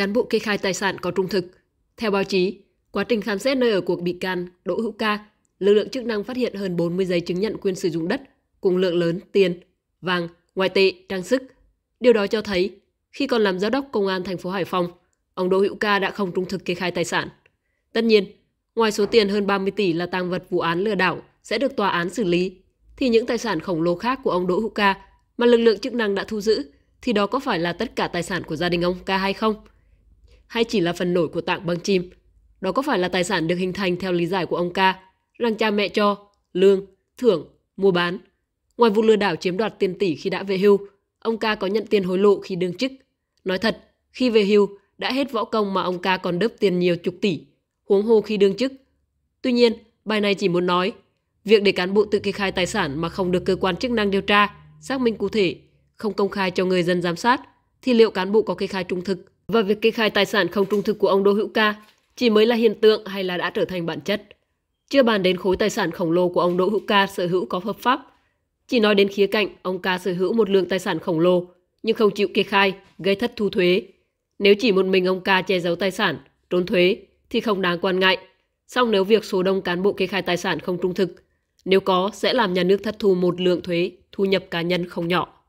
cán bộ kê khai tài sản có trung thực. Theo báo chí, quá trình khám xét nơi ở của bị can Đỗ Hữu Ca, lực lượng chức năng phát hiện hơn 40 giấy chứng nhận quyền sử dụng đất cùng lượng lớn tiền, vàng, ngoại tệ, trang sức. Điều đó cho thấy, khi còn làm giám đốc công an thành phố Hải Phòng, ông Đỗ Hữu Ca đã không trung thực kê khai tài sản. Tất nhiên, ngoài số tiền hơn 30 tỷ là tang vật vụ án lừa đảo sẽ được tòa án xử lý, thì những tài sản khổng lồ khác của ông Đỗ Hữu Ca mà lực lượng chức năng đã thu giữ thì đó có phải là tất cả tài sản của gia đình ông ca hay không? hay chỉ là phần nổi của tạng băng chim. Đó có phải là tài sản được hình thành theo lý giải của ông ca, rằng cha mẹ cho, lương, thưởng, mua bán. Ngoài vụ lừa đảo chiếm đoạt tiền tỷ khi đã về hưu, ông ca có nhận tiền hối lộ khi đương chức. Nói thật, khi về hưu, đã hết võ công mà ông ca còn đớp tiền nhiều chục tỷ, huống hồ khi đương chức. Tuy nhiên, bài này chỉ muốn nói, việc để cán bộ tự kê khai tài sản mà không được cơ quan chức năng điều tra, xác minh cụ thể, không công khai cho người dân giám sát, thì liệu cán bộ có kê khai trung thực và việc kê khai tài sản không trung thực của ông Đỗ Hữu Ca chỉ mới là hiện tượng hay là đã trở thành bản chất. Chưa bàn đến khối tài sản khổng lồ của ông Đỗ Hữu Ca sở hữu có hợp pháp. Chỉ nói đến khía cạnh ông Ca sở hữu một lượng tài sản khổng lồ nhưng không chịu kê khai, gây thất thu thuế. Nếu chỉ một mình ông Ca che giấu tài sản, trốn thuế thì không đáng quan ngại. Song nếu việc số đông cán bộ kê khai tài sản không trung thực, nếu có sẽ làm nhà nước thất thu một lượng thuế, thu nhập cá nhân không nhỏ.